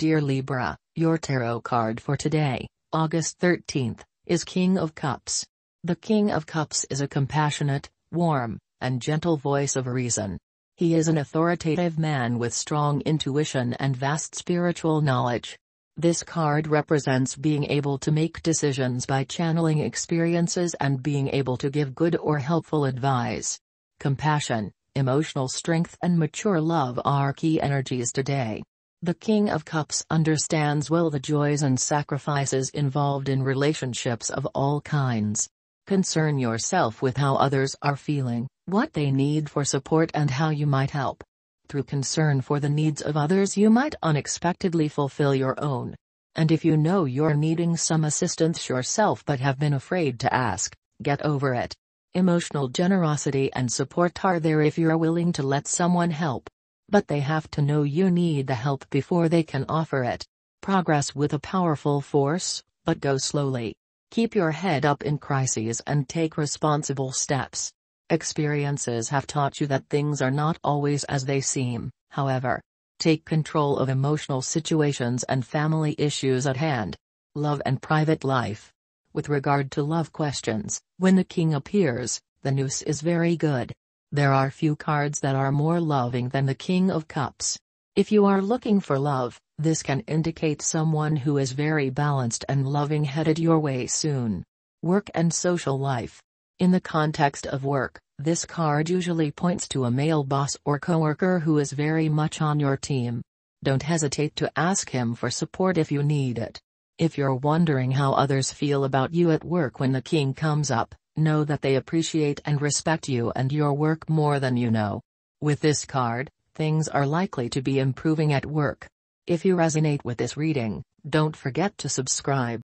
Dear Libra, your tarot card for today, August 13th, is King of Cups. The King of Cups is a compassionate, warm, and gentle voice of reason. He is an authoritative man with strong intuition and vast spiritual knowledge. This card represents being able to make decisions by channeling experiences and being able to give good or helpful advice. Compassion, emotional strength and mature love are key energies today. The King of Cups understands well the joys and sacrifices involved in relationships of all kinds. Concern yourself with how others are feeling, what they need for support and how you might help. Through concern for the needs of others you might unexpectedly fulfill your own. And if you know you're needing some assistance yourself but have been afraid to ask, get over it. Emotional generosity and support are there if you're willing to let someone help. But they have to know you need the help before they can offer it. Progress with a powerful force, but go slowly. Keep your head up in crises and take responsible steps. Experiences have taught you that things are not always as they seem, however. Take control of emotional situations and family issues at hand. Love and private life. With regard to love questions, when the king appears, the news is very good. There are few cards that are more loving than the King of Cups. If you are looking for love, this can indicate someone who is very balanced and loving headed your way soon. Work and social life. In the context of work, this card usually points to a male boss or coworker who is very much on your team. Don't hesitate to ask him for support if you need it. If you're wondering how others feel about you at work when the king comes up, know that they appreciate and respect you and your work more than you know. With this card, things are likely to be improving at work. If you resonate with this reading, don't forget to subscribe.